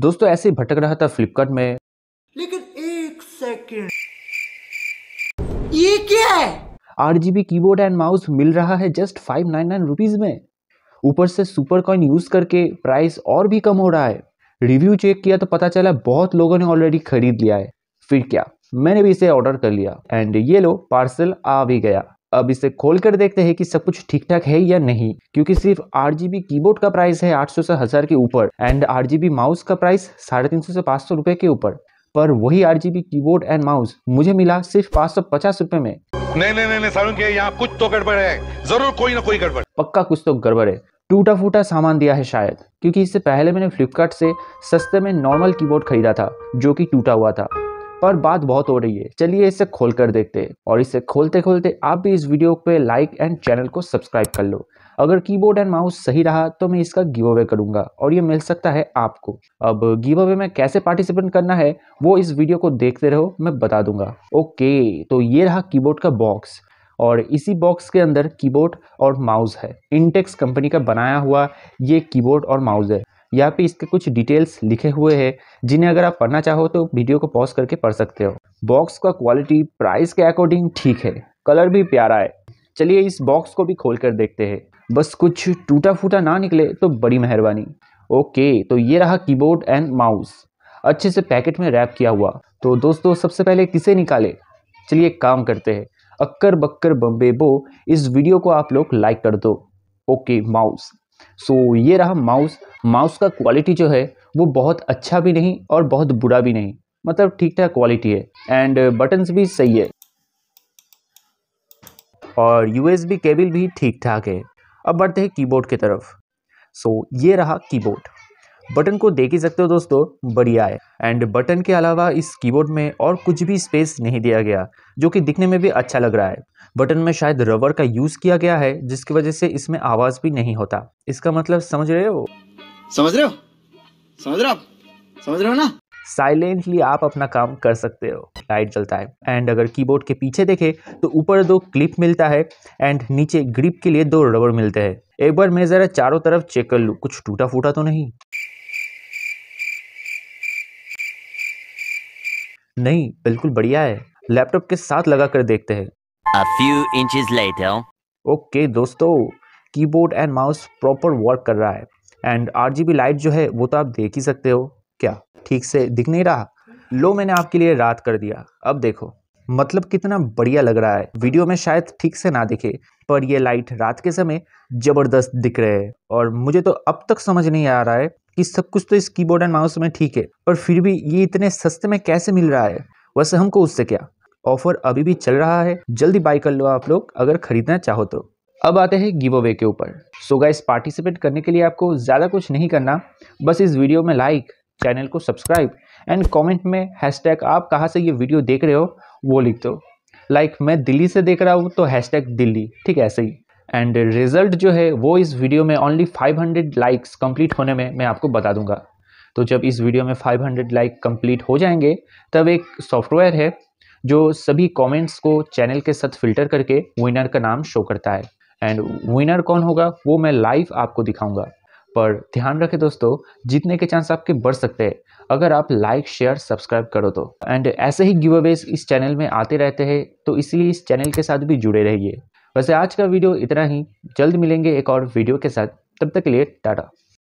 दोस्तों ऐसे ही भटक रहा था फ्लिपकार्ट में लेकिन एक सेकेंड ये क्या है आठ जीबी कीबोर्ड एंड माउस मिल रहा है just five nine nine rupees में ऊपर से सुपर कॉइन यूज करके प्राइस और भी कम हो रहा है रिव्यू चेक किया तो पता चला बहुत लोगों ने ऑलरेडी खरीद लिया है फिर क्या मैंने भी इसे ऑर्डर कर लिया एंड ये लो पार्सल आ भी गया अब इसे खोल कर देखते हैं कि सब कुछ ठीक ठाक है या नहीं क्योंकि सिर्फ आठ जीबी कीबोर्ड का प्राइस है 800 से हजार के ऊपर एंड आठ जीबी माउस का प्राइस साढ़े तीन सौ से पाँच सौ रुपये के ऊपर पर वही आठ जीबी कीबोर्ड एंड माउस मुझे मिला सिर्फ पाँच सौ पचास रूपए में नहीं नहीं नहीं के यहाँ कुछ तो गड़बड़ है जरूर कोई ना कोई गड़बड़ पक्का कुछ तो गड़बड़ है टूटा फूटा सामान दिया है शायद क्योंकि इससे पहले मैंने फ्लिपकार्ट से सस्ते में नॉर्मल कीबोर्ड खरीदा था जो कि टूटा हुआ था पर बात बहुत हो रही है चलिए इसे खोल कर देखते हैं और इसे खोलते खोलते आप भी इस वीडियो पे लाइक एंड चैनल को सब्सक्राइब कर लो अगर कीबोर्ड एंड माउस सही रहा तो मैं इसका गिव अवे करूंगा और ये मिल सकता है आपको अब गिव अवे में कैसे पार्टिसिपेट करना है वो इस वीडियो को देखते रहो मैं बता दूंगा ओके तो ये रहा कीबोर्ड का बॉक्स और इसी बॉक्स के अंदर कीबोर्ड और माउस है इंटेक्स कंपनी का बनाया हुआ ये कीबोर्ड और माउस है यहाँ पे इसके कुछ डिटेल्स लिखे हुए हैं जिन्हें अगर आप पढ़ना चाहो तो वीडियो को पॉज करके पढ़ सकते हो बॉक्स का क्वालिटी प्राइस के अकॉर्डिंग ठीक है कलर भी प्यारा है चलिए इस बॉक्स को भी खोल कर देखते हैं बस कुछ टूटा फूटा ना निकले तो बड़ी मेहरबानी ओके तो ये रहा कीबोर्ड एंड माउस अच्छे से पैकेट में रैप किया हुआ तो दोस्तों सबसे पहले किसे निकाले चलिए काम करते हैं अक्कर बक्कर बो इस वीडियो को आप लोग लाइक कर दो ओके माउस सो so, ये रहा माउस माउस का क्वालिटी जो है वो बहुत अच्छा भी नहीं और बहुत बुरा भी नहीं मतलब ठीक ठाक क्वालिटी है एंड बटन्स uh, भी सही है और यूएसबी केबल भी ठीक ठाक है अब बढ़ते हैं कीबोर्ड की तरफ सो so, ये रहा कीबोर्ड बटन को देख ही सकते हो दोस्तों बढ़िया है एंड बटन के अलावा इस कीबोर्ड में और कुछ भी स्पेस नहीं दिया गया जो कि दिखने में भी अच्छा लग रहा है बटन में शायद रबर का यूज़ किया गया है जिसकी वजह से इसमें आवाज़ भी नहीं होता इसका मतलब समझ रहे हो समझ रहे हो समझ रहे हो समझ रहे हो ना साइलेंटली आप अपना काम कर सकते हो लाइट जलता है एंड अगर कीबोर्ड के पीछे देखें तो ऊपर दो क्लिप मिलता है एंड नीचे ग्रिप के लिए दो रबर मिलते हैं एक बार मैं ज़रा चारों तरफ चेक कर लूँ कुछ टूटा फूटा तो नहीं नहीं बिल्कुल बढ़िया है लैपटॉप के साथ लगा कर देखते हैं ओके दोस्तों keyboard and mouse proper work कर रहा है एंड आरजीबी लाइट जो है वो तो आप देख ही सकते हो क्या ठीक से दिख नहीं रहा लो मैंने आपके लिए रात कर दिया अब देखो मतलब कितना बढ़िया लग रहा है वीडियो में शायद ठीक से ना दिखे पर ये लाइट रात के समय जबरदस्त दिख रहे हैं और मुझे तो अब तक समझ नहीं आ रहा है कि सब कुछ तो इस कीबोर्ड एंड माउस में ठीक है पर फिर भी ये इतने सस्ते में कैसे मिल रहा है वैसे हमको उससे क्या ऑफर अभी भी चल रहा है जल्दी बाई कर लो आप लोग अगर खरीदना चाहो तो अब आते हैं गिव अवे के ऊपर सो गाइस पार्टिसिपेट करने के लिए आपको ज़्यादा कुछ नहीं करना बस इस वीडियो में लाइक चैनल को सब्सक्राइब एंड कमेंट में हैशटैग आप कहाँ से ये वीडियो देख रहे हो वो लिख दो लाइक मैं दिल्ली से देख रहा हूँ तो हैशटैग दिल्ली ठीक है ऐसे ही एंड रिजल्ट जो है वो इस वीडियो में ओनली 500 लाइक्स कंप्लीट होने में मैं आपको बता दूंगा तो जब इस वीडियो में 500 लाइक कंप्लीट हो जाएंगे तब एक सॉफ्टवेयर है जो सभी कमेंट्स को चैनल के साथ फिल्टर करके विनर का नाम शो करता है एंड विनर कौन होगा वो मैं लाइव आपको दिखाऊंगा पर ध्यान रखें दोस्तों जीतने के चांस आपके बढ़ सकते हैं अगर आप लाइक शेयर सब्सक्राइब करो तो एंड ऐसे ही गिव अवेज इस चैनल में आते रहते हैं तो इसलिए इस चैनल के साथ भी जुड़े रहिए वैसे आज का वीडियो इतना ही जल्द मिलेंगे एक और वीडियो के साथ तब तक के लिए टाटा